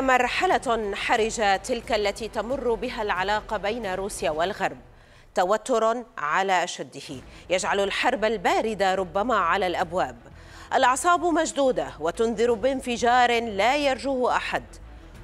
مرحلة حرجة تلك التي تمر بها العلاقة بين روسيا والغرب توتر على أشده يجعل الحرب الباردة ربما على الأبواب الأعصاب مشدودة وتنذر بانفجار لا يرجوه أحد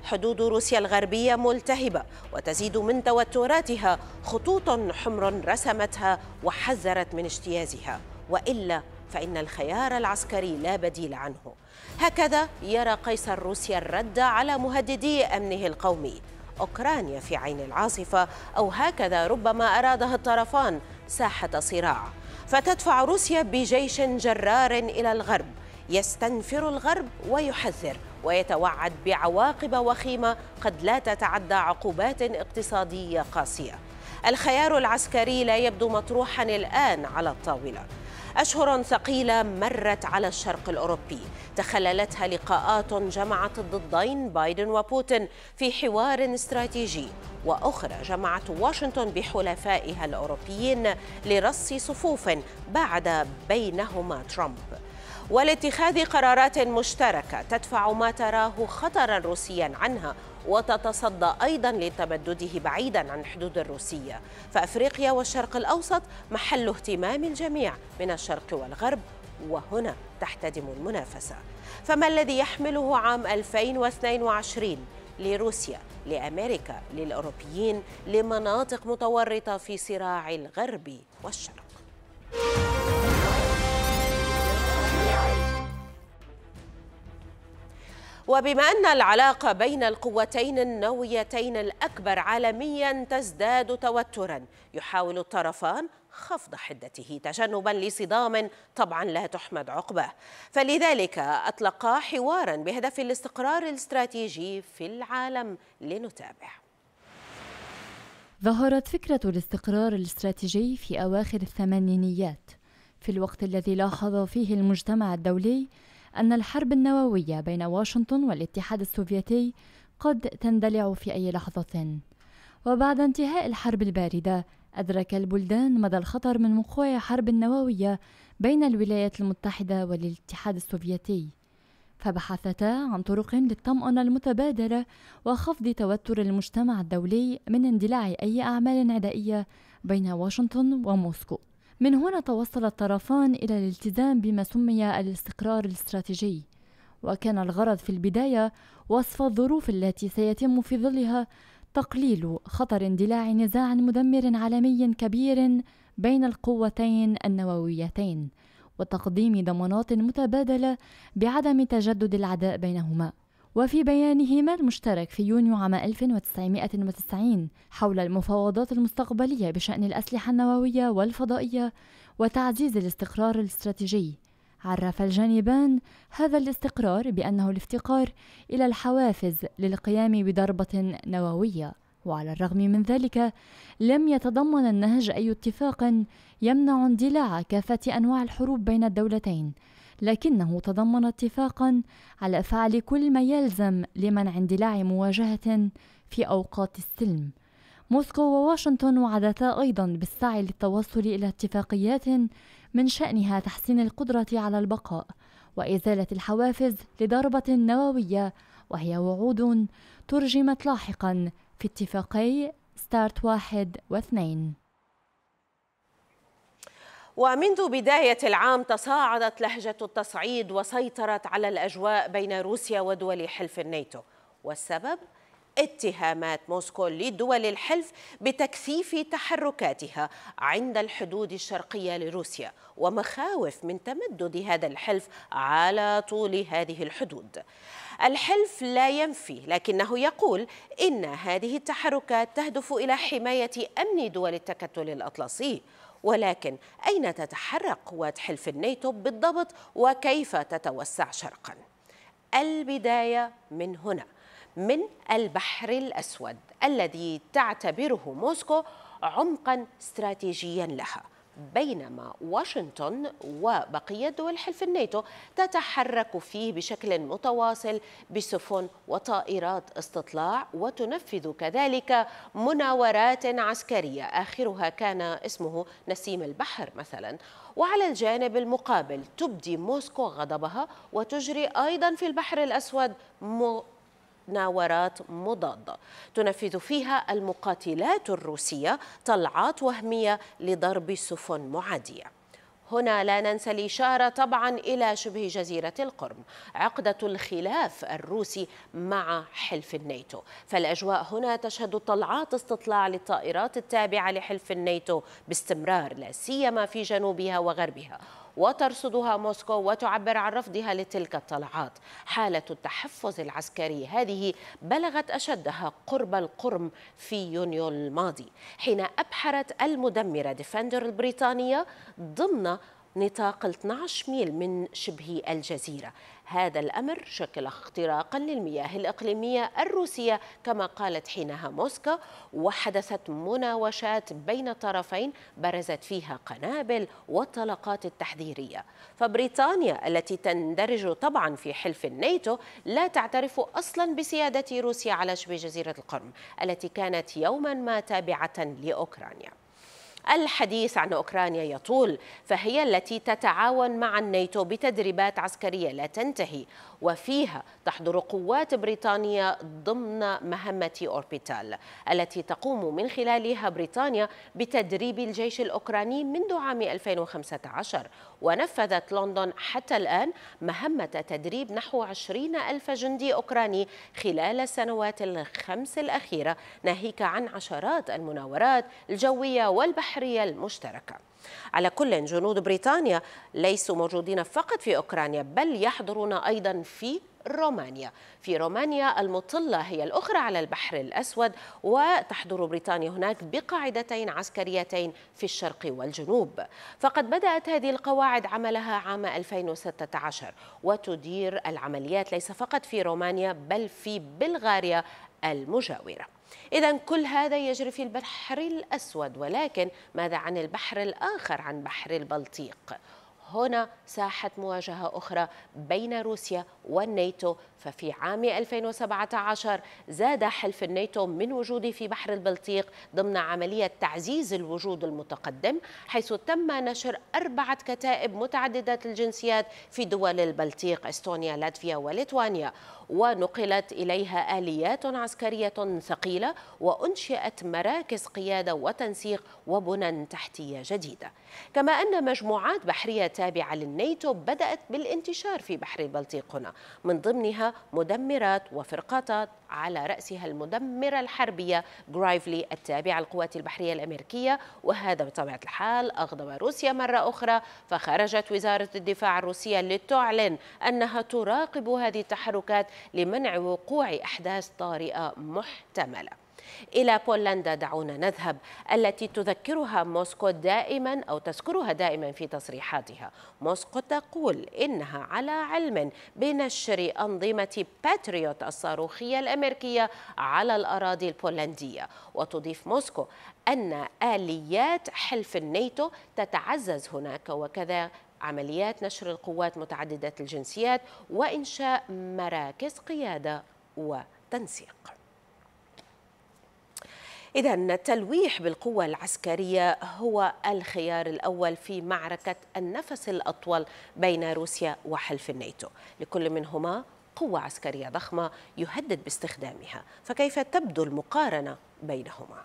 حدود روسيا الغربية ملتهبة وتزيد من توتراتها خطوط حمر رسمتها وحذرت من اجتيازها وإلا فإن الخيار العسكري لا بديل عنه هكذا يرى قيصر روسيا الرد على مهددي أمنه القومي أوكرانيا في عين العاصفة أو هكذا ربما ارادها الطرفان ساحة صراع فتدفع روسيا بجيش جرار إلى الغرب يستنفر الغرب ويحذر ويتوعد بعواقب وخيمة قد لا تتعدى عقوبات اقتصادية قاسية الخيار العسكري لا يبدو مطروحا الآن على الطاولة أشهر ثقيلة مرت على الشرق الأوروبي تخللتها لقاءات جمعت الضدين بايدن وبوتين في حوار استراتيجي وأخرى جمعت واشنطن بحلفائها الأوروبيين لرص صفوف بعد بينهما ترامب ولاتخاذ قرارات مشتركة تدفع ما تراه خطرا روسيا عنها وتتصدى أيضا لتمدده بعيدا عن الحدود الروسية فأفريقيا والشرق الأوسط محل اهتمام الجميع من الشرق والغرب وهنا تحتدم المنافسة فما الذي يحمله عام 2022 لروسيا لأمريكا للأوروبيين لمناطق متورطة في صراع الغرب والشرق وبما أن العلاقة بين القوتين النوويتين الأكبر عالميا تزداد توترا يحاول الطرفان خفض حدته تجنبا لصدام طبعا لا تحمد عقباه فلذلك أطلقا حوارا بهدف الاستقرار الاستراتيجي في العالم لنتابع ظهرت فكرة الاستقرار الاستراتيجي في أواخر الثمانينيات في الوقت الذي لاحظ فيه المجتمع الدولي أن الحرب النووية بين واشنطن والاتحاد السوفيتي قد تندلع في أي لحظة وبعد انتهاء الحرب الباردة أدرك البلدان مدى الخطر من وقوع حرب نووية بين الولايات المتحدة والاتحاد السوفيتي فبحثتا عن طرق للطمأنة المتبادلة وخفض توتر المجتمع الدولي من اندلاع أي أعمال عدائية بين واشنطن وموسكو من هنا توصل الطرفان إلى الالتزام بما سمي الاستقرار الاستراتيجي وكان الغرض في البداية وصف الظروف التي سيتم في ظلها تقليل خطر اندلاع نزاع مدمر عالمي كبير بين القوتين النوويتين وتقديم ضمانات متبادلة بعدم تجدد العداء بينهما وفي بيانهما المشترك في يونيو عام 1990 حول المفاوضات المستقبلية بشأن الأسلحة النووية والفضائية وتعزيز الاستقرار الاستراتيجي، عرف الجانبان هذا الاستقرار بأنه الافتقار إلى الحوافز للقيام بضربة نووية، وعلى الرغم من ذلك لم يتضمن النهج أي اتفاق يمنع اندلاع كافة أنواع الحروب بين الدولتين لكنه تضمن اتفاقا على فعل كل ما يلزم لمنع اندلاع مواجهة في أوقات السلم موسكو وواشنطن وعدتا أيضا بالسعي للتوصل إلى اتفاقيات من شأنها تحسين القدرة على البقاء وإزالة الحوافز لضربة نووية وهي وعود ترجمت لاحقا في اتفاقي ستارت واحد واثنين ومنذ بداية العام تصاعدت لهجة التصعيد وسيطرت على الأجواء بين روسيا ودول حلف الناتو والسبب؟ اتهامات موسكو لدول الحلف بتكثيف تحركاتها عند الحدود الشرقية لروسيا ومخاوف من تمدد هذا الحلف على طول هذه الحدود الحلف لا ينفي لكنه يقول إن هذه التحركات تهدف إلى حماية أمن دول التكتل الأطلسي ولكن أين تتحرك قوات حلف الناتو بالضبط وكيف تتوسع شرقا البداية من هنا من البحر الأسود الذي تعتبره موسكو عمقا استراتيجيا لها بينما واشنطن وبقية دول حلف الناتو تتحرك فيه بشكل متواصل بسفن وطائرات استطلاع وتنفذ كذلك مناورات عسكرية آخرها كان اسمه نسيم البحر مثلا وعلى الجانب المقابل تبدي موسكو غضبها وتجري أيضا في البحر الأسود ناورات مضادة تنفذ فيها المقاتلات الروسية طلعات وهمية لضرب سفن معادية هنا لا ننسى الإشارة طبعا إلى شبه جزيرة القرم عقدة الخلاف الروسي مع حلف الناتو فالأجواء هنا تشهد طلعات استطلاع للطائرات التابعة لحلف الناتو باستمرار لا سيما في جنوبها وغربها وترصدها موسكو وتعبر عن رفضها لتلك الطلعات حالة التحفظ العسكري هذه بلغت أشدها قرب القرم في يونيو الماضي حين أبحرت المدمرة ديفندر البريطانية ضمن نطاق 12 ميل من شبه الجزيرة هذا الأمر شكل اختراقا للمياه الإقليمية الروسية كما قالت حينها موسكو وحدثت مناوشات بين الطرفين برزت فيها قنابل والطلقات التحذيرية فبريطانيا التي تندرج طبعا في حلف الناتو لا تعترف أصلا بسيادة روسيا على شبه جزيرة القرم التي كانت يوما ما تابعة لأوكرانيا الحديث عن أوكرانيا يطول فهي التي تتعاون مع الناتو بتدريبات عسكرية لا تنتهي وفيها تحضر قوات بريطانيا ضمن مهمة أوربيتال التي تقوم من خلالها بريطانيا بتدريب الجيش الأوكراني منذ عام 2015 ونفذت لندن حتى الآن مهمة تدريب نحو 20 ألف جندي أوكراني خلال السنوات الخمس الأخيرة ناهيك عن عشرات المناورات الجوية والبحرية المشتركة على كل جنود بريطانيا ليسوا موجودين فقط في أوكرانيا بل يحضرون أيضا في رومانيا في رومانيا المطلة هي الأخرى على البحر الأسود وتحضر بريطانيا هناك بقاعدتين عسكريتين في الشرق والجنوب فقد بدأت هذه القواعد عملها عام 2016 وتدير العمليات ليس فقط في رومانيا بل في بلغاريا المجاوره إذا كل هذا يجري في البحر الأسود ولكن ماذا عن البحر الآخر عن بحر البلطيق هنا ساحة مواجهة أخرى بين روسيا والنيتو ففي عام 2017 زاد حلف الناتو من وجوده في بحر البلطيق ضمن عملية تعزيز الوجود المتقدم حيث تم نشر أربعة كتائب متعددة الجنسيات في دول البلطيق استونيا لاتفيا وليتوانيا ونقلت إليها آليات عسكرية ثقيلة وأنشئت مراكز قيادة وتنسيق وبنى تحتية جديدة كما أن مجموعات بحرية التابعة للناتو بدأت بالانتشار في بحر البلطيق هنا من ضمنها مدمرات وفرقاطات على رأسها المدمرة الحربية غرايفلي التابعة للقوات البحرية الأمريكية وهذا بطبيعة الحال أغضب روسيا مرة أخرى فخرجت وزارة الدفاع الروسية لتعلن أنها تراقب هذه التحركات لمنع وقوع أحداث طارئة محتملة إلى بولندا دعونا نذهب التي تذكرها موسكو دائما أو تذكرها دائما في تصريحاتها موسكو تقول إنها على علم بنشر أنظمة باتريوت الصاروخية الأمريكية على الأراضي البولندية وتضيف موسكو أن آليات حلف الناتو تتعزز هناك وكذا عمليات نشر القوات متعددة الجنسيات وإنشاء مراكز قيادة وتنسيق إذا التلويح بالقوة العسكرية هو الخيار الأول في معركة النفس الأطول بين روسيا وحلف الناتو لكل منهما قوة عسكرية ضخمة يهدد باستخدامها فكيف تبدو المقارنة بينهما؟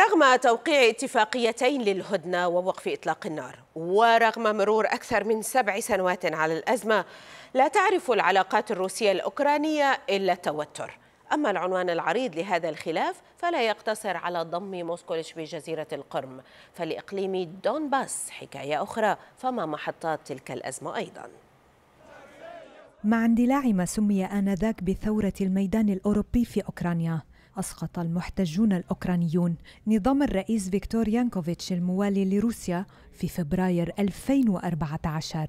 ورغم توقيع اتفاقيتين للهدنة ووقف إطلاق النار ورغم مرور أكثر من سبع سنوات على الأزمة لا تعرف العلاقات الروسية الأوكرانية إلا التوتر أما العنوان العريض لهذا الخلاف فلا يقتصر على ضم موسكوليتش بجزيرة القرم فلإقليم دونباس حكاية أخرى فما محطات تلك الأزمة أيضاً مع اندلاع ما سمي آنذاك بثورة الميدان الأوروبي في أوكرانيا أسقط المحتجون الأوكرانيون نظام الرئيس فيكتور يانكوفيتش الموالي لروسيا في فبراير 2014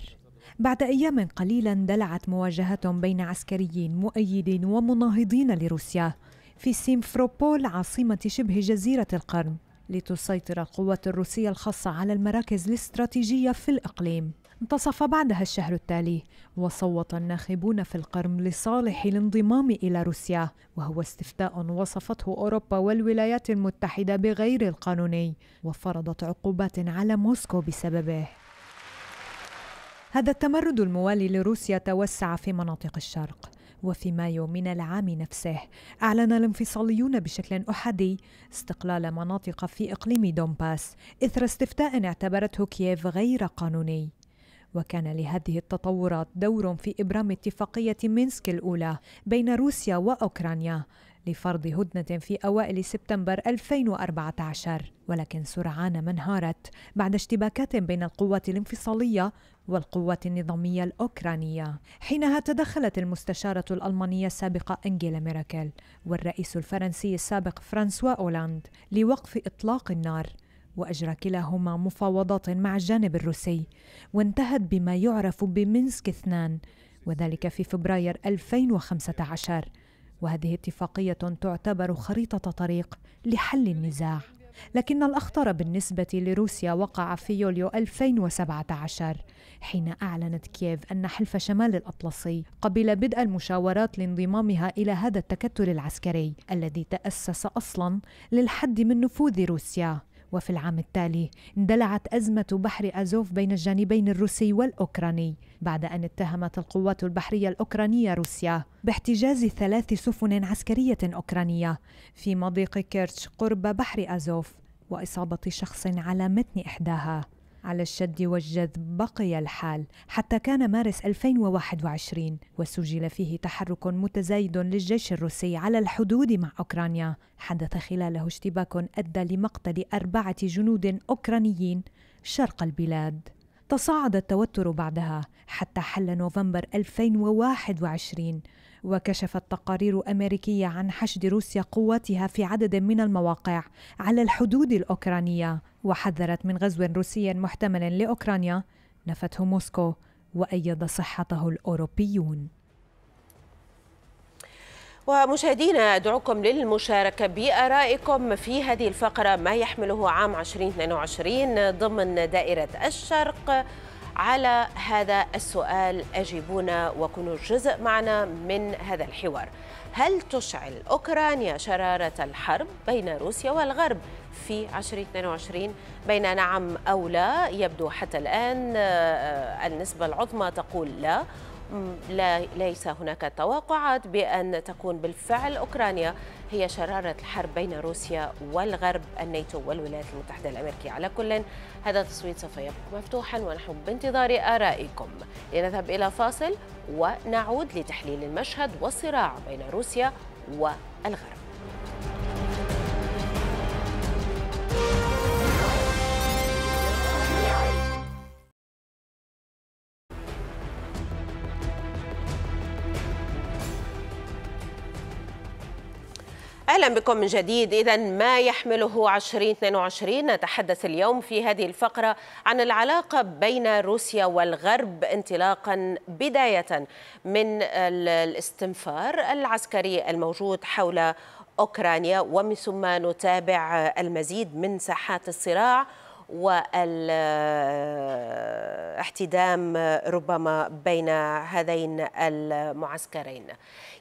بعد أيام قليلة اندلعت مواجهة بين عسكريين مؤيدين ومناهضين لروسيا في سيمفروبول عاصمة شبه جزيرة القرن لتسيطر القوات الروسية الخاصة على المراكز الاستراتيجية في الإقليم انتصف بعدها الشهر التالي وصوت الناخبون في القرم لصالح الانضمام إلى روسيا وهو استفتاء وصفته أوروبا والولايات المتحدة بغير القانوني وفرضت عقوبات على موسكو بسببه هذا التمرد الموالي لروسيا توسع في مناطق الشرق وفي مايو من العام نفسه أعلن الانفصاليون بشكل أحادي استقلال مناطق في إقليم دومباس إثر استفتاء اعتبرته كييف غير قانوني وكان لهذه التطورات دور في إبرام اتفاقية مينسك الأولى بين روسيا وأوكرانيا لفرض هدنة في أوائل سبتمبر 2014 ولكن سرعان ما انهارت بعد اشتباكات بين القوات الانفصالية والقوات النظامية الأوكرانية حينها تدخلت المستشارة الألمانية السابقة أنجيلا ميركل والرئيس الفرنسي السابق فرانسوا أولاند لوقف إطلاق النار وأجرى كلاهما مفاوضات مع الجانب الروسي وانتهت بما يعرف بمينسك اثنان وذلك في فبراير 2015 وهذه اتفاقية تعتبر خريطة طريق لحل النزاع لكن الأخطر بالنسبة لروسيا وقع في يوليو 2017 حين أعلنت كييف أن حلف شمال الأطلسي قبل بدء المشاورات لانضمامها إلى هذا التكتل العسكري الذي تأسس أصلا للحد من نفوذ روسيا وفي العام التالي اندلعت أزمة بحر أزوف بين الجانبين الروسي والأوكراني بعد أن اتهمت القوات البحرية الأوكرانية روسيا باحتجاز ثلاث سفن عسكرية أوكرانية في مضيق كيرتش قرب بحر أزوف وإصابة شخص على متن إحداها على الشد والجذب بقي الحال حتى كان مارس 2021 وسجل فيه تحرك متزايد للجيش الروسي على الحدود مع أوكرانيا حدث خلاله اشتباك أدى لمقتل أربعة جنود أوكرانيين شرق البلاد تصاعد التوتر بعدها حتى حل نوفمبر 2021 وكشفت تقارير أمريكية عن حشد روسيا قواتها في عدد من المواقع على الحدود الأوكرانية وحذرت من غزو روسي محتمل لأوكرانيا نفته موسكو وأيد صحته الأوروبيون ومشاهدينا أدعوكم للمشاركة بآرائكم في هذه الفقرة ما يحمله عام 2022 ضمن دائرة الشرق على هذا السؤال أجيبونا وكونوا جزء معنا من هذا الحوار هل تشعل أوكرانيا شرارة الحرب بين روسيا والغرب في 2022 بين نعم أو لا يبدو حتى الآن آه، النسبة العظمى تقول لا لا ليس هناك توقعات بأن تكون بالفعل أوكرانيا هي شرارة الحرب بين روسيا والغرب الناتو والولايات المتحدة الأمريكية على كل هذا التصويت سوف يبقى مفتوحا ونحن بانتظار آرائكم لنذهب إلى فاصل ونعود لتحليل المشهد والصراع بين روسيا والغرب اهلا بكم من جديد اذا ما يحمله 2022 نتحدث اليوم في هذه الفقره عن العلاقه بين روسيا والغرب انطلاقا بدايه من الاستنفار العسكري الموجود حول اوكرانيا ومن ثم نتابع المزيد من ساحات الصراع والاحتدام ربما بين هذين المعسكرين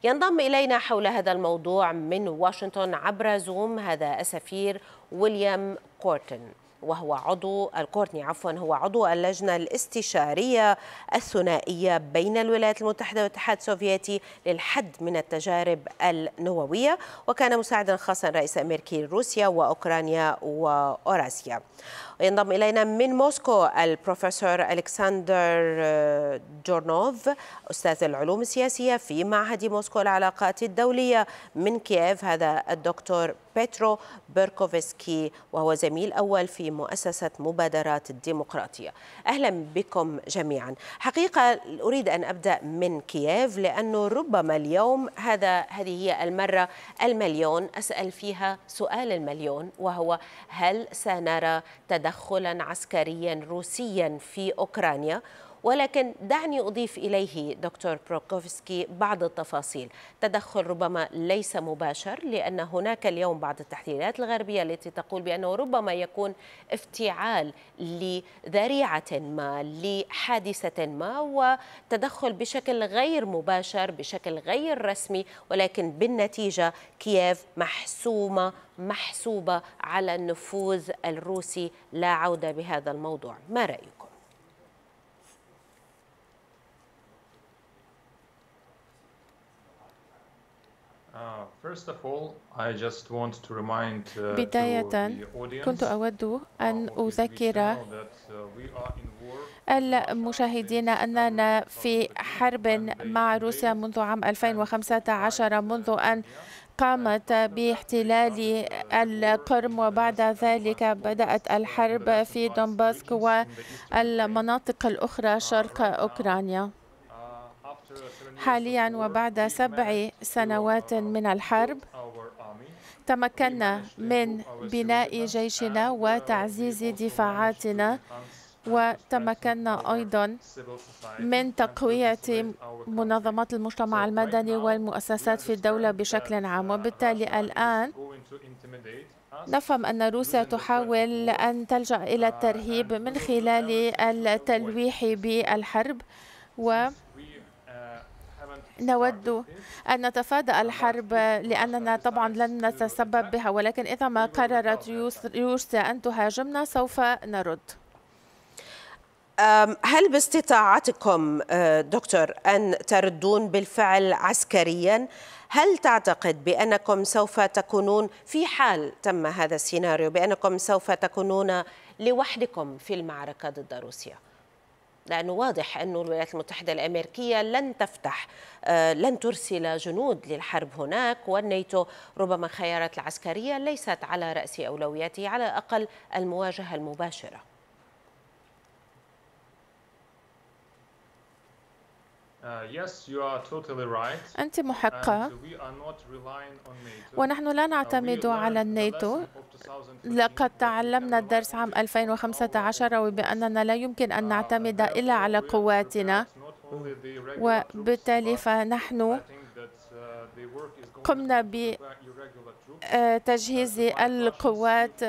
ينضم إلينا حول هذا الموضوع من واشنطن عبر زوم هذا السفير ويليام كورتن وهو عضو القرني عفوا هو عضو اللجنة الاستشارية الثنائية بين الولايات المتحدة والاتحاد السوفيتي للحد من التجارب النووية وكان مساعدا خاصا رئيس أمريكي لروسيا وأوكرانيا وأوراسيا ينضم إلينا من موسكو البروفيسور ألكسندر جورنوف أستاذ العلوم السياسية في معهد موسكو العلاقات الدولية من كييف هذا الدكتور بيترو بيركوفسكي وهو زميل أول في مؤسسة مبادرات الديمقراطية أهلا بكم جميعا حقيقة أريد أن أبدأ من كييف لأنه ربما اليوم هذا هذه هي المرة المليون أسأل فيها سؤال المليون وهو هل سنرى تدخلا عسكريا روسيا في أوكرانيا ولكن دعني أضيف إليه دكتور بروكوفسكي بعض التفاصيل تدخل ربما ليس مباشر لأن هناك اليوم بعض التحليلات الغربية التي تقول بأنه ربما يكون افتعال لذريعة ما لحادثة ما وتدخل بشكل غير مباشر بشكل غير رسمي ولكن بالنتيجة كييف محسومة محسوبة على النفوذ الروسي لا عودة بهذا الموضوع ما رأيك؟ Uh, uh, بداية كنت أود uh, أن أذكر المشاهدين أننا في حرب مع روسيا منذ عام 2015 منذ أن قامت باحتلال القرم وبعد ذلك بدأت الحرب في دونباسك والمناطق الأخرى شرق أوكرانيا حاليا وبعد سبع سنوات من الحرب تمكنا من بناء جيشنا وتعزيز دفاعاتنا وتمكنا أيضا من تقوية منظمات المجتمع المدني والمؤسسات في الدولة بشكل عام وبالتالي الآن نفهم أن روسيا تحاول أن تلجأ إلى الترهيب من خلال التلويح بالحرب و نود أن نتفادى الحرب لأننا طبعا لن نتسبب بها ولكن إذا ما قررت روسيا أن تهاجمنا سوف نرد هل باستطاعتكم أه، دكتور أن تردون بالفعل عسكريا؟ هل تعتقد بأنكم سوف تكونون في حال تم هذا السيناريو بأنكم سوف تكونون لوحدكم في المعركة ضد روسيا؟ لأنه واضح أن الولايات المتحدة الأمريكية لن تفتح آه، لن ترسل جنود للحرب هناك والنيتو ربما الخيارات العسكرية ليست على رأس أولوياته على أقل المواجهة المباشرة Uh, أنت محقة ونحن لا نعتمد على الناتو لقد تعلمنا الدرس عام 2015 وبأننا لا يمكن أن uh, نعتمد إلا على قواتنا وبالتالي uh, فنحن قمنا بتجهيز القوات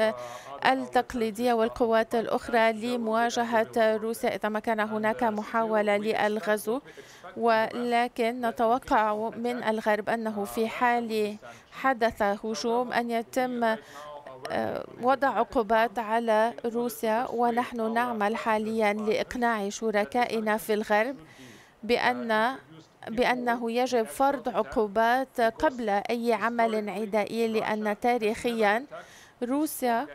التقليدية والقوات الأخرى لمواجهة روسيا إذا ما كان هناك محاولة للغزو ولكن نتوقع من الغرب أنه في حال حدث هجوم أن يتم آه، وضع عقوبات على روسيا ونحن نعمل حاليا لإقناع شركائنا في الغرب بأن بأنه يجب فرض عقوبات قبل أي عمل عدائي لأن تاريخيا روسيا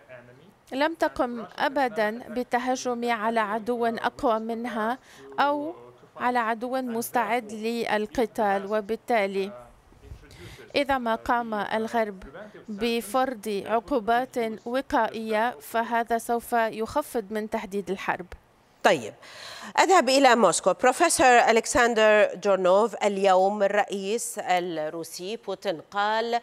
لم تقم أبدا بالتهجم على عدو أقوى منها أو على عدو مستعد للقتال وبالتالي إذا ما قام الغرب بفرض عقوبات وقائية فهذا سوف يخفض من تحديد الحرب طيب أذهب إلى موسكو بروفيسور ألكسندر جورنوف اليوم الرئيس الروسي بوتين قال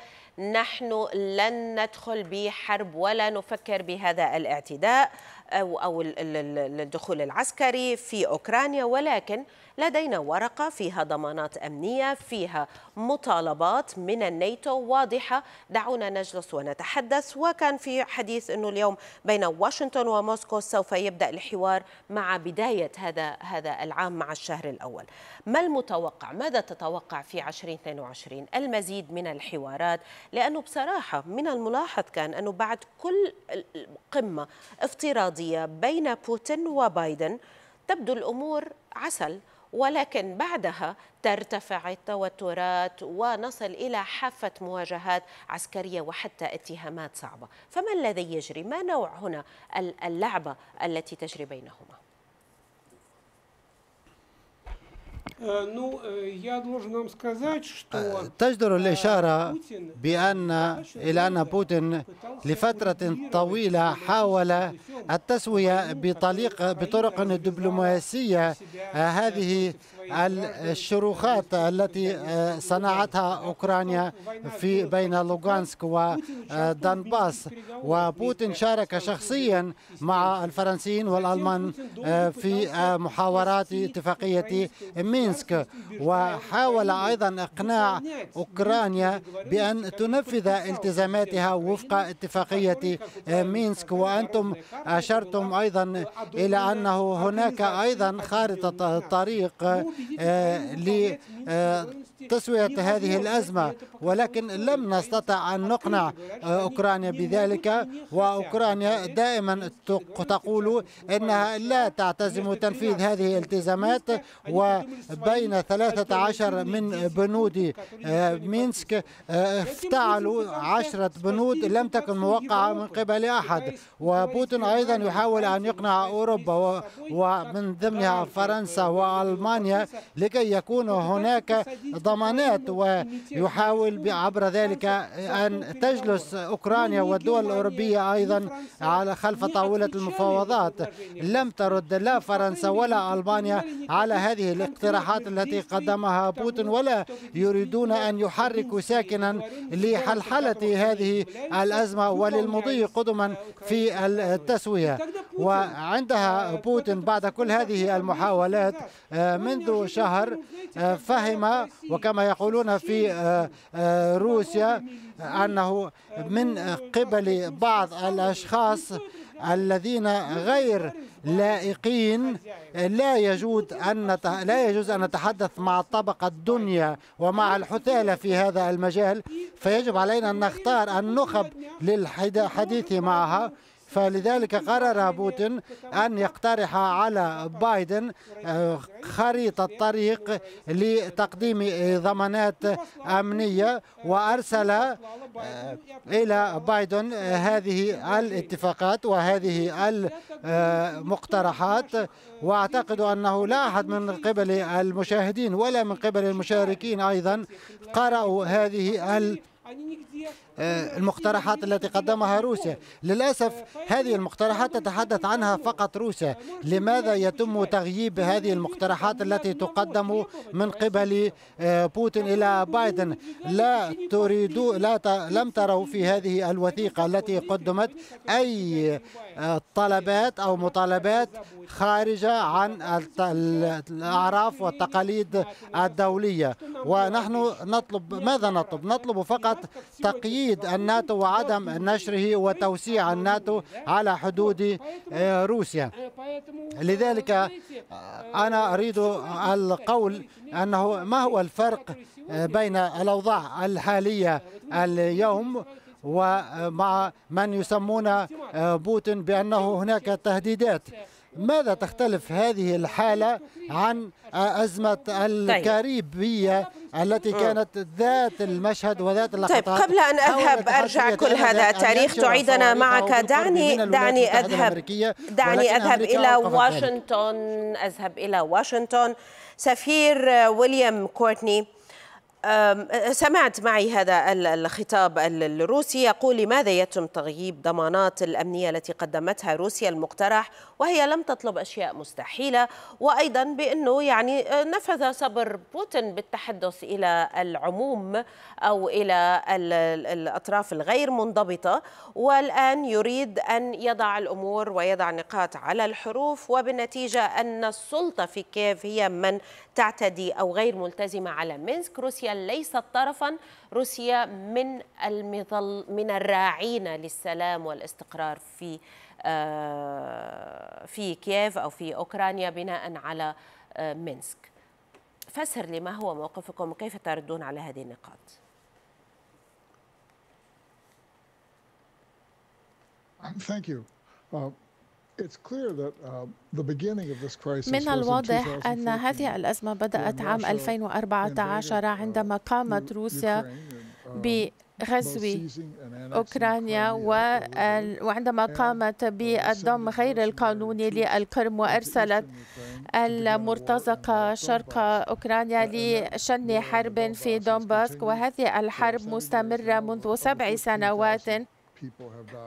نحن لن ندخل بحرب ولا نفكر بهذا الاعتداء أو, أو الدخول العسكري في أوكرانيا ولكن لدينا ورقة فيها ضمانات أمنية فيها مطالبات من الناتو واضحة دعونا نجلس ونتحدث وكان في حديث أنه اليوم بين واشنطن وموسكو سوف يبدأ الحوار مع بداية هذا هذا العام مع الشهر الأول ما المتوقع ماذا تتوقع في 2022 المزيد من الحوارات لأنه بصراحة من الملاحظ كان أنه بعد كل قمة افتراضية بين بوتين وبايدن تبدو الأمور عسل ولكن بعدها ترتفع التوترات ونصل إلى حافة مواجهات عسكرية وحتى اتهامات صعبة فما الذي يجري؟ ما نوع هنا اللعبة التي تجري بينهما؟ Э, ну, э, я должен вам сказать, что تجدر الإشارة بأن إلى أن بوتين لفترة طويلة حاول التسوية بطريق بطرق دبلوماسية هذه الشروخات التي آه، صنعتها أوكرانيا في بين لوغانسك ودنباس وبوتين شارك شخصيا مع الفرنسيين والألمان آه، في آه، محاورات اتفاقية مينسك وحاول أيضا إقناع أوكرانيا بأن تنفذ التزاماتها وفق اتفاقية مينسك وأنتم أشرتم أيضا إلى أنه هناك أيضا خارطة طريق 呃，离。آه، تسوية هذه الأزمة ولكن لم نستطع أن نقنع آه، أوكرانيا بذلك وأوكرانيا دائما تقول أنها لا تعتزم تنفيذ هذه الالتزامات وبين 13 من بنود آه، مينسك افتعلوا 10 بنود لم تكن موقعة من قبل أحد وبوتين أيضا يحاول أن يقنع أوروبا ومن ضمنها فرنسا وألمانيا لكي يكون هناك هناك ضمانات ويحاول عبر ذلك أن تجلس أوكرانيا والدول الأوروبية أيضا على خلف طاولة المفاوضات لم ترد لا فرنسا ولا ألمانيا على هذه الاقتراحات التي قدمها بوتين ولا يريدون أن يحركوا ساكنا لحلحلة هذه الأزمة وللمضي قدما في التسوية وعندها بوتين بعد كل هذه المحاولات آه، منذ شهر آه، فهم فهم وكما يقولون في آه، آه، روسيا أنه من قبل بعض الأشخاص الذين غير لائقين لا يجوز أن لا يجوز أن نتحدث مع الطبقة الدنيا ومع الحثالة في هذا المجال فيجب علينا أن نختار النخب للحديث معها فلذلك قرر بوتين أن يقترح على بايدن آه، خريطة طريق لتقديم ضمانات أمنية وأرسل آه، إلى بايدن هذه الاتفاقات وهذه المقترحات وأعتقد أنه لا أحد من قبل المشاهدين ولا من قبل المشاركين أيضا قرأوا هذه ال آه، المقترحات التي قدمها روسيا للأسف هذه المقترحات تتحدث عنها فقط روسيا لماذا يتم تغييب هذه المقترحات التي تقدم من قبل آه، بوتين إلى بايدن لا تريدوا لا ت... لم تروا في هذه الوثيقة التي قدمت أي آه، طلبات أو مطالبات خارجة عن الأعراف والتقاليد الدولية ونحن نطلب ماذا نطلب؟ نطلب فقط تقييم تأكيد الناتو وعدم نشره وتوسيع الناتو على حدود آه، روسيا لذلك آه، أنا أريد القول أنه ما هو الفرق آه، بين الأوضاع الحالية اليوم ومع من يسمون بوتين بأنه هناك تهديدات ماذا تختلف هذه الحالة عن أزمة طيب. الكاريبية التي آه. كانت ذات المشهد وذات طيب، اللقطات طيب قبل أن أذهب أرجع كل هذا تاريخ تعيدنا معك دعني دعني أذهب دعني أذهب إلى واشنطن أذهب إلى واشنطن سفير ويليام كورتني سمعت معي هذا الخطاب الروسي يقول لماذا يتم تغييب ضمانات الأمنية التي قدمتها روسيا المقترح وهي لم تطلب أشياء مستحيلة وأيضا بأنه يعني أه، نفذ صبر بوتين بالتحدث إلى العموم أو إلى الأطراف الغير منضبطة والآن يريد أن يضع الأمور ويضع نقاط على الحروف وبالنتيجة أن السلطة في كييف هي من تعتدي أو غير ملتزمة على مينسك روسيا ليست طرفا روسيا من المظل من الراعين للسلام والاستقرار في آه، في كييف او في اوكرانيا بناء على آه، مينسك فسر لي ما هو موقفكم وكيف تردون على هذه النقاط Thank you. Uh, Um, من الواضح أن هذه الأزمة بدأت عام 2014 uh, عندما قامت روسيا um, بغزو أوكرانيا وعندما قامت بالضم غير القانوني للقرم وأرسلت المرتزقة شرق أوكرانيا uh, لشن حرب في دونباسك وهذه الحرب مستمرة منذ سبع سنوات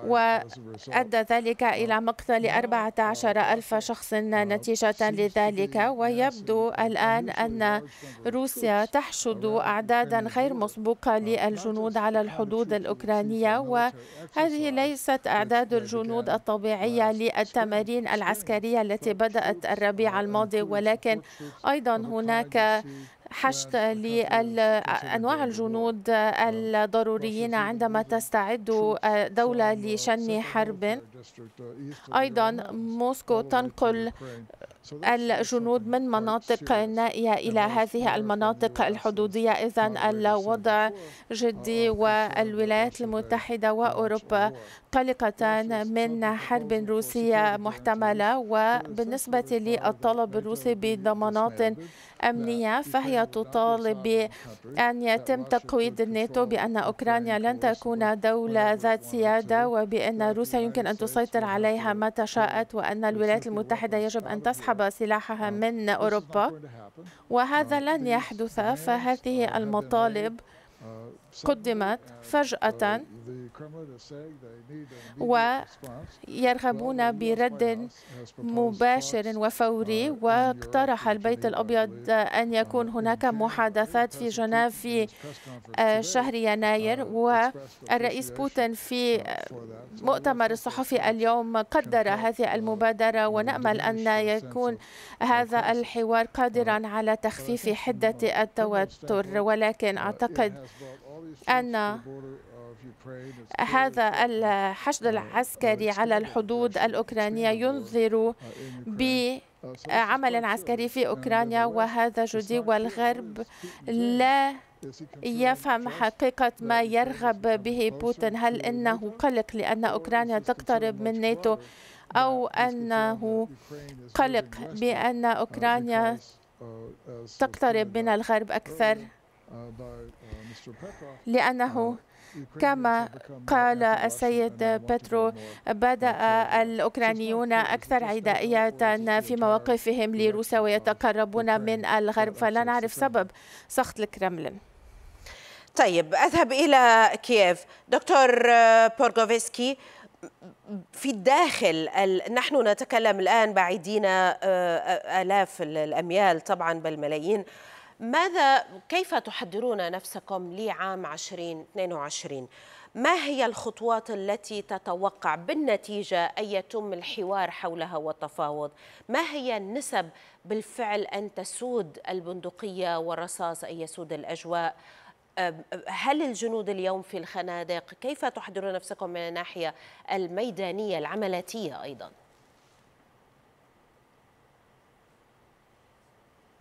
وأدى ذلك إلى مقتل 14 ألف شخص نتيجة لذلك ويبدو الآن أن روسيا تحشد أعدادا غير مسبوقة للجنود على الحدود الأوكرانية وهذه ليست أعداد الجنود الطبيعية للتمارين العسكرية التي بدأت الربيع uh, الماضي ولكن أيضا هناك حشد لأنواع الجنود الضروريين عندما تستعد آه، دولة لشن حرب أيضا موسكو تنقل الجنود من مناطق نائية إلى هذه المناطق الحدودية إذا الوضع جدي uh, والولايات المتحدة وأوروبا قلقة من حرب روسية محتملة وبالنسبة للطلب الروسي بضمانات أمنية فهي تطالب بأن يتم تقويض الناتو بأن أوكرانيا لن تكون دولة ذات سيادة وبأن روسيا يمكن أن تسيطر عليها متى شاءت وأن الولايات المتحدة يجب أن تسحب سلاحها من أوروبا وهذا لن يحدث فهذه المطالب قدمت فجأة ويرغبون برد مباشر وفوري واقترح البيت الأبيض أن يكون هناك محادثات في جنيف في شهر يناير والرئيس بوتين في مؤتمر الصحفي اليوم قدر هذه المبادرة ونأمل أن يكون هذا الحوار قادرا على تخفيف حدة التوتر ولكن أعتقد أن هذا الحشد آه، العسكري آه، على الحدود الأوكرانية ينذر آه، ب عمل عسكري في أوكرانيا وهذا جدي والغرب لا يفهم حقيقة ما يرغب به بوتين هل إنه قلق لأن أوكرانيا تقترب من ناتو أو أنه قلق بأن أوكرانيا تقترب من الغرب أكثر لأنه كما قال السيد بترو بدأ الأوكرانيون أكثر عدائية في مواقفهم لروسيا ويتقربون من الغرب فلا نعرف سبب سخط الكرملين طيب أذهب إلى كييف دكتور بورغوفيسكي في الداخل نحن نتكلم الآن بعيدين آلاف الأميال طبعا بل ملايين ماذا كيف تحضرون نفسكم لعام 2022 ما هي الخطوات التي تتوقع بالنتيجة أن يتم الحوار حولها والتفاوض ما هي النسب بالفعل أن تسود البندقية والرصاص أن يسود الأجواء هل الجنود اليوم في الخنادق كيف تحضرون نفسكم من الناحية الميدانية العملاتية أيضاً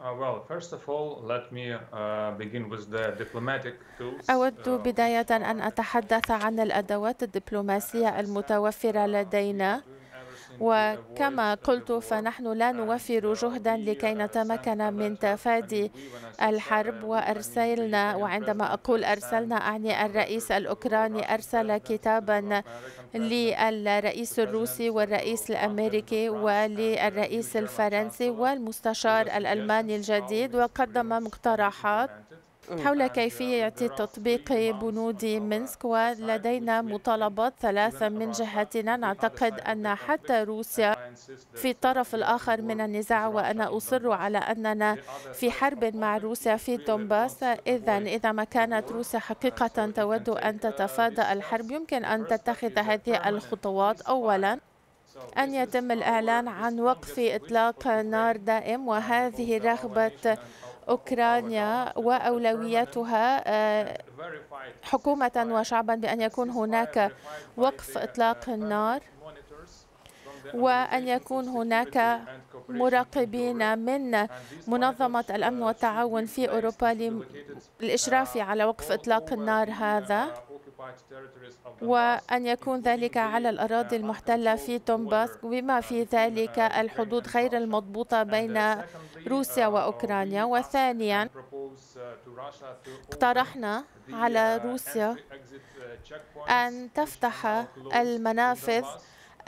Uh, uh, أود uh, بداية أن أتحدث عن الأدوات الدبلوماسية المتوفرة لدينا وكما قلت فنحن لا نوفر جهدا لكي نتمكن من تفادي الحرب وأرسلنا وعندما أقول أرسلنا أعني الرئيس الأوكراني أرسل كتابا للرئيس الروسي والرئيس الأمريكي وللرئيس الفرنسي والمستشار الألماني الجديد وقدم مقترحات حول كيفية تطبيق بنود مينسك ولدينا مطالبات ثلاثة من جهتنا نعتقد أن حتى روسيا في الطرف الآخر من النزاع وأنا أصر على أننا في حرب مع روسيا في دونباس إذا إذا ما كانت روسيا حقيقة تود أن تتفادى الحرب يمكن أن تتخذ هذه الخطوات أولا أن يتم الإعلان عن وقف إطلاق نار دائم وهذه رغبة أوكرانيا وأولوياتها آه، حكومة وشعبا بأن يكون هناك وقف إطلاق النار وأن يكون هناك مراقبين من منظمة الأمن والتعاون في أوروبا للإشراف على وقف إطلاق النار هذا وأن يكون ذلك على الأراضي uh, المحتلة في دونباسك uh, بما في ذلك uh, الحدود غير المضبوطة بين روسيا وأوكرانيا وثانيا اقترحنا على روسيا أن تفتح المنافذ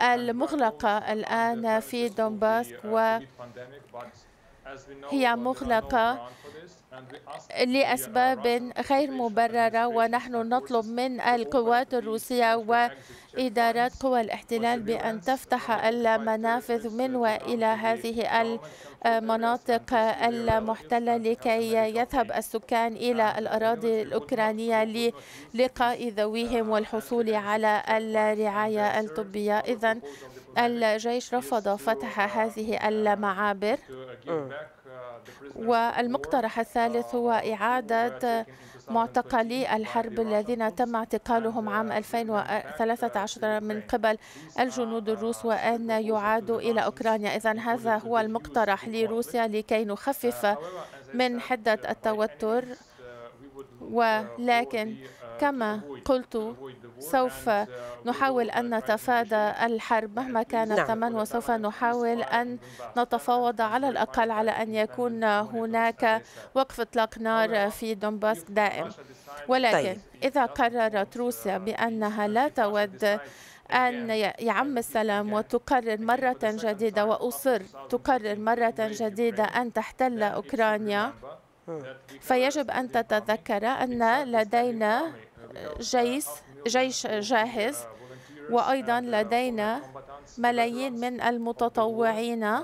المغلقة الآن في دونباسك و هي مغلقة لأسباب غير مبررة ونحن نطلب من القوات الروسية وإدارات قوى الاحتلال بأن تفتح المنافذ من وإلى هذه المناطق المحتلة لكي يذهب السكان إلى الأراضي الأوكرانية للقاء ذويهم والحصول على الرعاية الطبية إذا الجيش رفض فتح هذه المعابر والمقترح الثالث هو إعادة معتقلي الحرب الذين تم اعتقالهم عام 2013 من قبل الجنود الروس وأن يعادوا إلى أوكرانيا إذا هذا هو المقترح لروسيا لكي نخفف من حدة التوتر ولكن كما قلت سوف نحاول أن نتفادى الحرب مهما كان نعم. الثمن وسوف نحاول أن نتفاوض على الأقل على أن يكون هناك وقف إطلاق نار في دونباس دائم ولكن طيب. إذا قررت روسيا بأنها لا تود أن يعم السلام وتقرر مرة جديدة وأصر تقرر مرة جديدة أن تحتل أوكرانيا فيجب أن تتذكر أن لدينا جيش جيش جاهز وأيضا لدينا ملايين من المتطوعين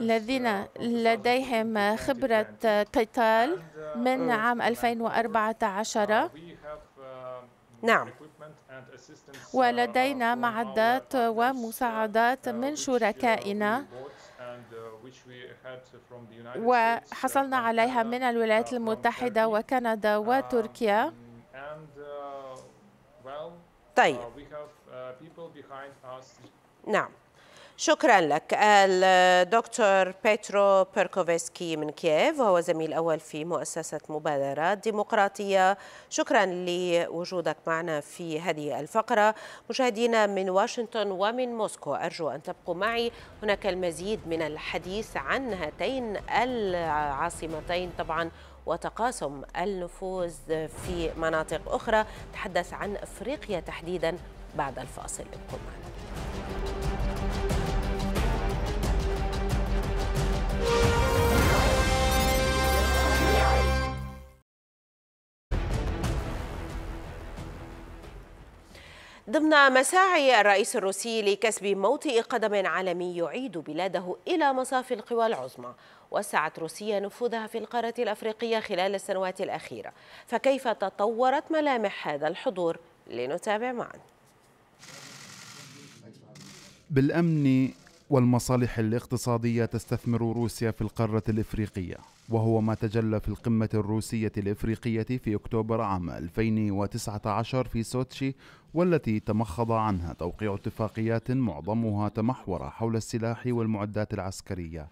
الذين لديهم خبرة قتال من عام 2014 نعم ولدينا معدات ومساعدات من شركائنا وحصلنا عليها من الولايات المتحدة وكندا وتركيا طيب uh, uh, نعم شكرا لك الدكتور بيترو بيركوفسكي من كييف وهو زميل أول في مؤسسة مبادرات ديمقراطية شكرا لوجودك معنا في هذه الفقرة مشاهدينا من واشنطن ومن موسكو أرجو أن تبقوا معي هناك المزيد من الحديث عن هاتين العاصمتين طبعا وتقاسم النفوذ في مناطق أخرى تحدث عن أفريقيا تحديدا بعد الفاصل ابقوا ضمن مساعي الرئيس الروسي لكسب موطئ قدم عالمي يعيد بلاده إلى مصاف القوى العظمى وسعت روسيا نفوذها في القارة الأفريقية خلال السنوات الأخيرة فكيف تطورت ملامح هذا الحضور لنتابع معا بالأمن والمصالح الاقتصادية تستثمر روسيا في القارة الإفريقية وهو ما تجلى في القمة الروسية الإفريقية في أكتوبر عام 2019 في سوتشي والتي تمخض عنها توقيع اتفاقيات معظمها تمحور حول السلاح والمعدات العسكرية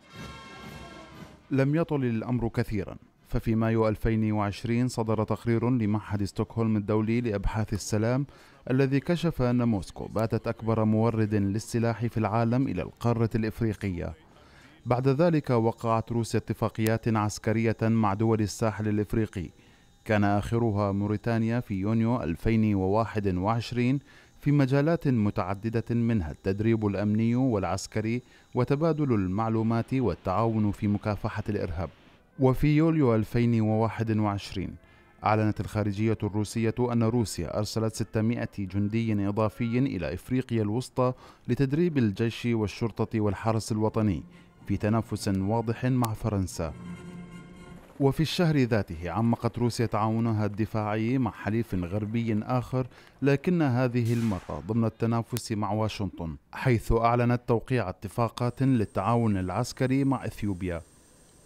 لم يطل الأمر كثيرا ففي مايو 2020 صدر تقرير لمعهد ستوكهولم الدولي لأبحاث السلام الذي كشف أن موسكو باتت أكبر مورد للسلاح في العالم إلى القارة الإفريقية بعد ذلك وقعت روسيا اتفاقيات عسكرية مع دول الساحل الإفريقي كان آخرها موريتانيا في يونيو 2021 في مجالات متعددة منها التدريب الأمني والعسكري وتبادل المعلومات والتعاون في مكافحة الإرهاب وفي يوليو 2021 أعلنت الخارجية الروسية أن روسيا أرسلت 600 جندي إضافي إلى إفريقيا الوسطى لتدريب الجيش والشرطة والحرس الوطني في تنافس واضح مع فرنسا وفي الشهر ذاته عمقت روسيا تعاونها الدفاعي مع حليف غربي آخر لكن هذه المرة ضمن التنافس مع واشنطن حيث أعلنت توقيع اتفاقات للتعاون العسكري مع إثيوبيا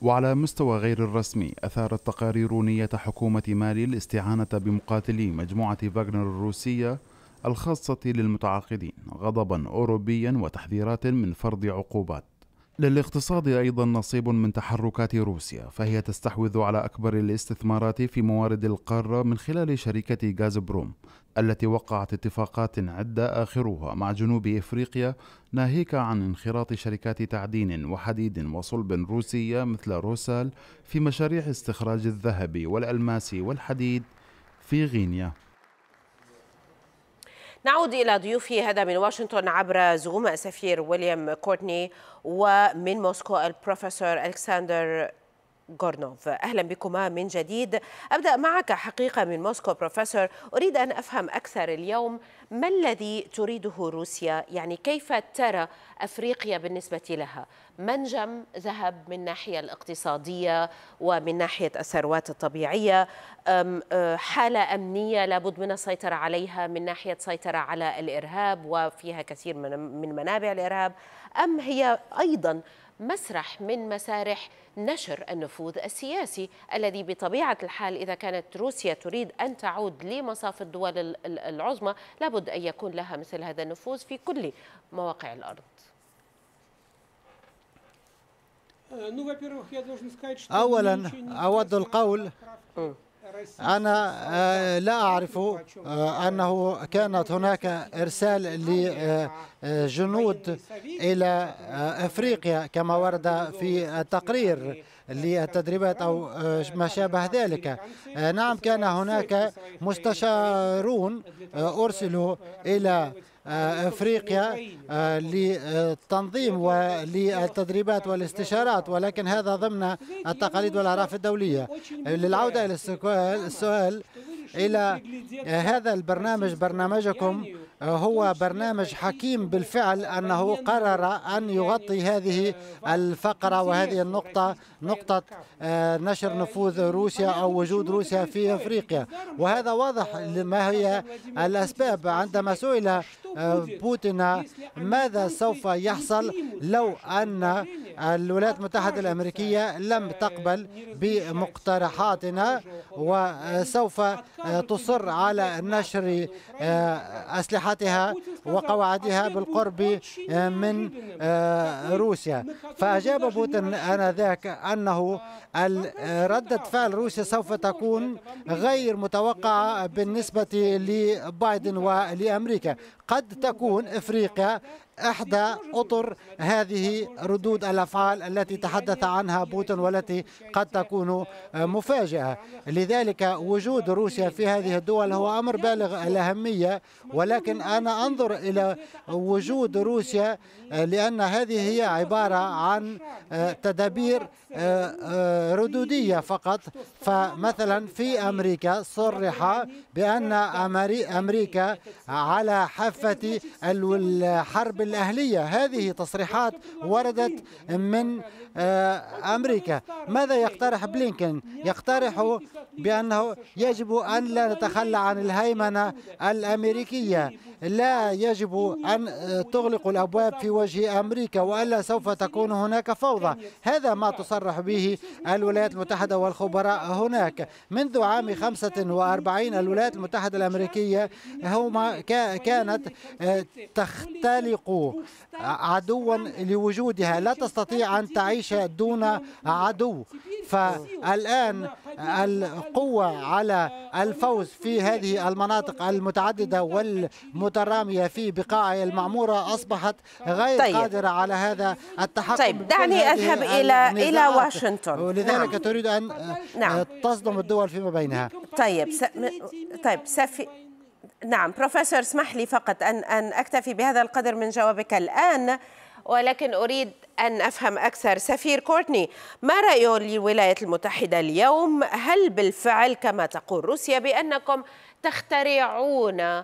وعلى مستوى غير الرسمي أثارت تقارير نية حكومة مالي الاستعانة بمقاتلي مجموعة فاغنر الروسية الخاصة للمتعاقدين غضبا أوروبيا وتحذيرات من فرض عقوبات للاقتصاد أيضا نصيب من تحركات روسيا فهي تستحوذ على أكبر الاستثمارات في موارد القارة من خلال شركة غاز بروم التي وقعت اتفاقات عدة آخرها مع جنوب إفريقيا ناهيك عن انخراط شركات تعدين وحديد وصلب روسية مثل روسال في مشاريع استخراج الذهب والألماس والحديد في غينيا نعود إلى ضيوفي هذا من واشنطن عبر زوم السفير ويليام كورتني ومن موسكو البروفيسور ألكسندر جورنوف أهلا بكما من جديد أبدأ معك حقيقة من موسكو بروفيسور أريد أن أفهم أكثر اليوم ما الذي تريده روسيا يعني كيف ترى أفريقيا بالنسبة لها منجم ذهب من ناحية الاقتصادية ومن ناحية الثروات الطبيعية أه، حالة أمنية لابد من السيطرة عليها من ناحية سيطرة على الإرهاب وفيها كثير من منابع الإرهاب أم هي أيضا مسرح من مسارح نشر النفوذ السياسي الذي بطبيعة الحال إذا كانت روسيا تريد أن تعود لمصاف الدول العظمى لابد أن يكون لها مثل هذا النفوذ في كل مواقع الأرض أولا أود القول أنا آه، لا أعرف آه، أنه كانت هناك إرسال لجنود إلى آه، أفريقيا كما ورد في التقرير للتدريبات أو ما شابه ذلك نعم كان هناك مستشارون أرسلوا إلى أفريقيا آه، للتنظيم وللتدريبات والاستشارات ولكن هذا ضمن التقاليد والأعراف الدولية للعودة إلى السؤال إلى هذا البرنامج برنامجكم هو برنامج حكيم بالفعل أنه قرر أن يغطي هذه الفقرة وهذه النقطة نقطة آه، نشر نفوذ روسيا أو وجود روسيا في أفريقيا وهذا واضح ما هي الأسباب عندما سئل آه، بوتين ماذا سوف يحصل لو أن الولايات المتحدة الأمريكية لم تقبل بمقترحاتنا وسوف آه، تصر على نشر أسلحة مساحتها وقواعدها بالقرب آه، من آه، روسيا فأجاب بوتين آنذاك أنه آه، ردة فعل روسيا سوف تكون غير متوقعة بالنسبة لبايدن ولأمريكا قد تكون إفريقيا إحدى أطر هذه ردود الأفعال التي تحدث عنها بوتين والتي قد تكون مفاجئة لذلك وجود روسيا في هذه الدول هو أمر بالغ الأهمية ولكن أنا أنظر إلى وجود روسيا لأن هذه هي عبارة عن تدابير ردودية فقط فمثلا في أمريكا صرح بأن أمريكا على حافة الحرب بالأهلية هذه تصريحات وردت من آه، أمريكا ماذا يقترح بلينكن؟ يقترح بأنه يجب أن لا نتخلى عن الهيمنة الأمريكية لا يجب أن تغلق الأبواب في وجه أمريكا وألا سوف تكون هناك فوضى هذا ما تصرح به الولايات المتحدة والخبراء هناك منذ عام 45 الولايات المتحدة الأمريكية هما كانت آه، تختلق عدوا لوجودها لا تستطيع أن تعيش الجيش دون عدو فالآن القوة على الفوز في هذه المناطق المتعددة والمترامية في بقاع المعمورة أصبحت غير طيب. قادرة على هذا التحكم طيب دعني أذهب إلى إلى واشنطن ولذلك نعم. تريد أن نعم. آه، تصدم الدول فيما بينها طيب س... طيب سفي نعم بروفيسور اسمح لي فقط أن أن أكتفي بهذا القدر من جوابك الآن ولكن أريد أن أفهم أكثر سفير كورتني ما رأي الولايات المتحدة اليوم هل بالفعل كما تقول روسيا بأنكم تخترعون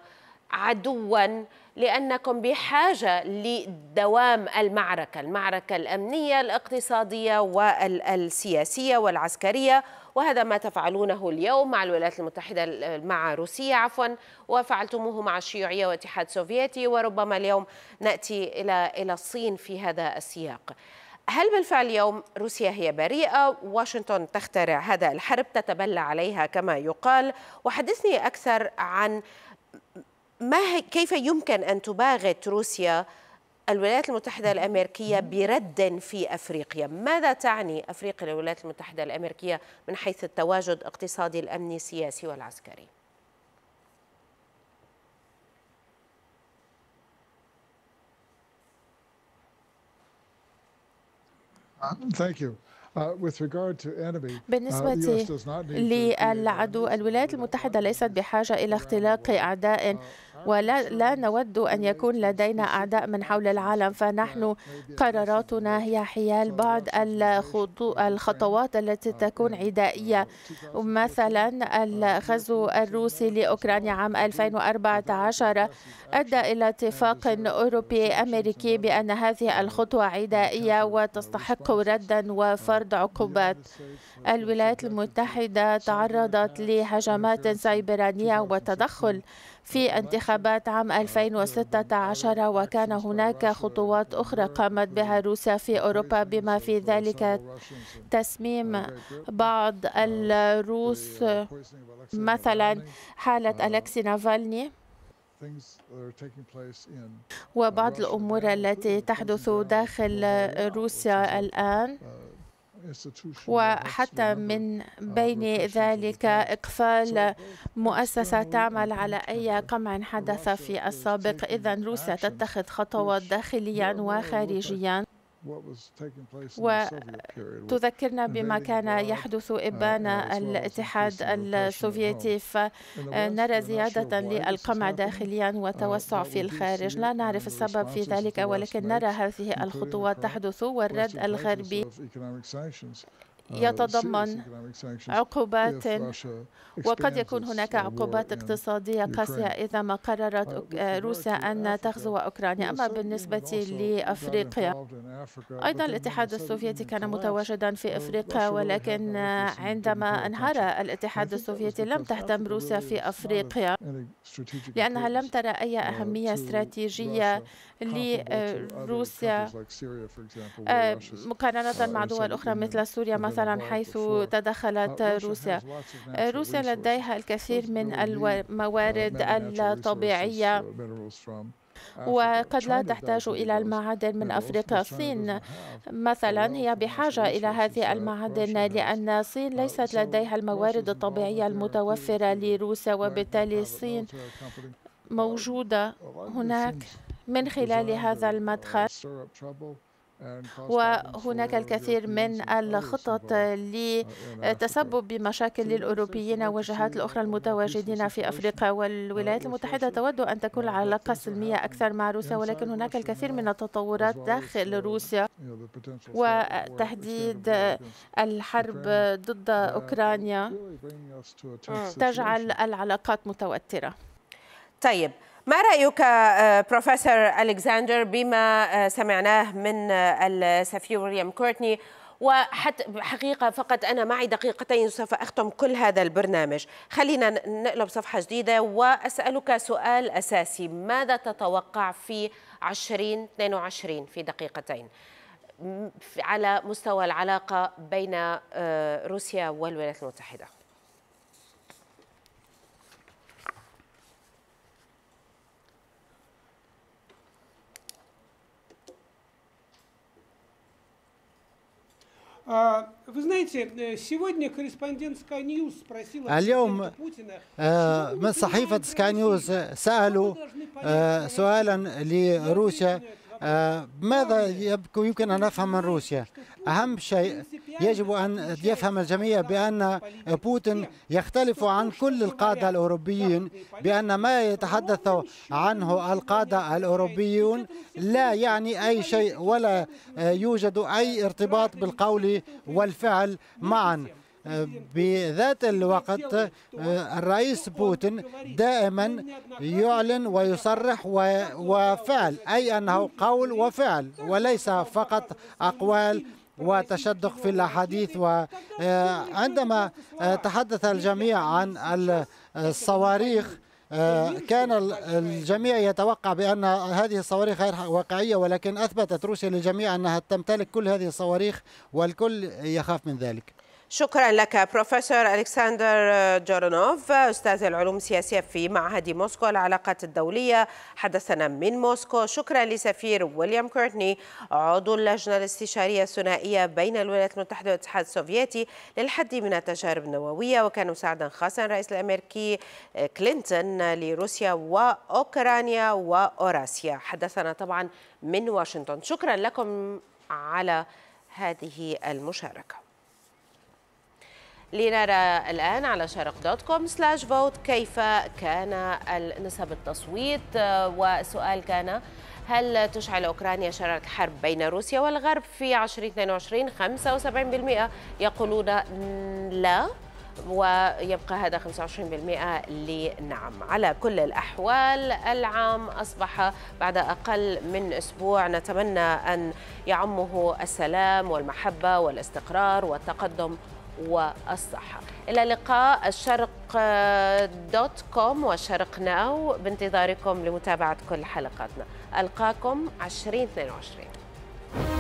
عدوا لأنكم بحاجة لدوام المعركة المعركة الأمنية الاقتصادية والسياسية والعسكرية وهذا ما تفعلونه اليوم مع الولايات المتحدة مع روسيا عفوا وفعلتموه مع الشيوعية والاتحاد السوفيتي وربما اليوم نأتي إلى إلى الصين في هذا السياق هل بالفعل اليوم روسيا هي بريئة واشنطن تخترع هذا الحرب تتبلى عليها كما يقال وحدثني أكثر عن ما كيف يمكن أن تباغت روسيا الولايات المتحدة الأمريكية برد في أفريقيا ماذا تعني أفريقيا للولايات المتحدة الأمريكية من حيث التواجد الاقتصادي الأمني السياسي والعسكري؟ uh, Thank you. Uh, uh, بالنسبة للعدو الولايات المتحدة ليست بحاجة إلى اختلاق أعداء ولا لا نود أن يكون لدينا أعداء من حول العالم فنحن قراراتنا هي حيال بعض الخطوات التي تكون عدائية مثلا الغزو الروسي لأوكرانيا عام 2014 أدى إلى اتفاق أوروبي أمريكي بأن هذه الخطوة عدائية وتستحق ردا وفرض عقوبات الولايات المتحدة تعرضت لهجمات سيبرانية وتدخل في انتخابات عام 2016 وكان هناك خطوات أخرى قامت بها روسيا في أوروبا بما في ذلك تسميم بعض الروس مثلا حالة ألكسي نافالني وبعض الأمور التي تحدث داخل روسيا الآن وحتى من بين ذلك إقفال مؤسسة تعمل على أي قمع حدث في السابق إذا روسيا تتخذ خطوات داخليا وخارجيا وتذكرنا بما كان يحدث uh, إبان الاتحاد السوفيتي فنرى زيادة للقمع داخليا uh, وتوسع في الخارج لا نعرف السبب في ذلك ولكن نرى هذه الخطوات تحدث والرد الغربي آه، يتضمن عقوبات وقد يكون هناك عقوبات اقتصادية قاسية إذا ما قررت روسيا أن تغزو أوكرانيا أما بالنسبة لأفريقيا أيضا الاتحاد السوفيتي كان متواجدا في أفريقيا ولكن عندما انهار الاتحاد السوفيتي لم تهتم روسيا في أفريقيا لأنها لم ترى أي uh, أهمية استراتيجية لروسيا آه، آه، مقارنة مع uh, دول أخرى مثل سوريا مثلا مثلا حيث تدخلت روسيا آه، روسيا لديها الكثير من الموارد الطبيعية uh, وقد لا تحتاج إلى المعادن من أفريقيا الصين مثلا هي بحاجة إلى هذه المعادن لأن الصين ليست لديها الموارد الطبيعية المتوفرة لروسيا وبالتالي الصين موجودة هناك من خلال هذا المدخل uh, وهناك الكثير من الخطط لتسبب بمشاكل للأوروبيين والجهات الأخرى المتواجدين في أفريقيا والولايات المتحدة تود أن تكون العلاقة سلمية أكثر مع روسيا ولكن هناك الكثير من التطورات داخل روسيا وتحديد الحرب ضد أوكرانيا تجعل العلاقات متوترة طيب ما رايك آه، بروفيسور الكساندر بما آه، سمعناه من آه، السفير ويليام كورتني وحتى حقيقة فقط أنا معي دقيقتين سوف أختم كل هذا البرنامج خلينا نقلب صفحة جديدة وأسألك سؤال أساسي ماذا تتوقع في 2022 في دقيقتين على مستوى العلاقة بين روسيا والولايات المتحدة Вы знаете, сегодня корреспондент Sky News спросил اليوم من صحيفة سكاي نيوز سألوا سؤالا لروسيا آه، ماذا يمكن أن نفهم من روسيا أهم شيء يجب أن يفهم الجميع بأن بوتين يختلف عن كل القادة الأوروبيين بأن ما يتحدث عنه القادة الأوروبيون لا يعني أي شيء ولا يوجد أي ارتباط بالقول والفعل معا بذات الوقت آه، الرئيس بوتين دائما يعلن ويصرح وفعل أي أنه قول وفعل وليس فقط أقوال وتشدق في الاحاديث وعندما آه، آه، تحدث الجميع عن الصواريخ كان الجميع يتوقع بأن هذه الصواريخ غير واقعية ولكن أثبتت روسيا للجميع أنها تمتلك كل هذه الصواريخ والكل يخاف من ذلك شكرا لك بروفيسور ألكسندر جورونوف أستاذ العلوم السياسية في معهد موسكو العلاقات الدولية حدثنا من موسكو شكرا لسفير ويليام كورتني عضو اللجنة الاستشارية الثنائية بين الولايات المتحدة والاتحاد السوفيتي للحد من التجارب النووية وكان مساعدا خاصا الرئيس الأمريكي كلينتون لروسيا وأوكرانيا وأوراسيا حدثنا طبعا من واشنطن شكرا لكم على هذه المشاركه لنرى الآن على شرق دوت كوم سلاش فوت كيف كان نسب التصويت آه، والسؤال كان هل تشعل أوكرانيا شرارة حرب بين روسيا والغرب في 2022 75% يقولون لا ويبقى هذا 25% لنعم على كل الأحوال العام أصبح بعد أقل من أسبوع نتمنى أن يعمه السلام والمحبة والاستقرار والتقدم والصحة إلى لقاء الشرق دوت كوم وشرق ناو بانتظاركم لمتابعة كل حلقاتنا ألقاكم 2022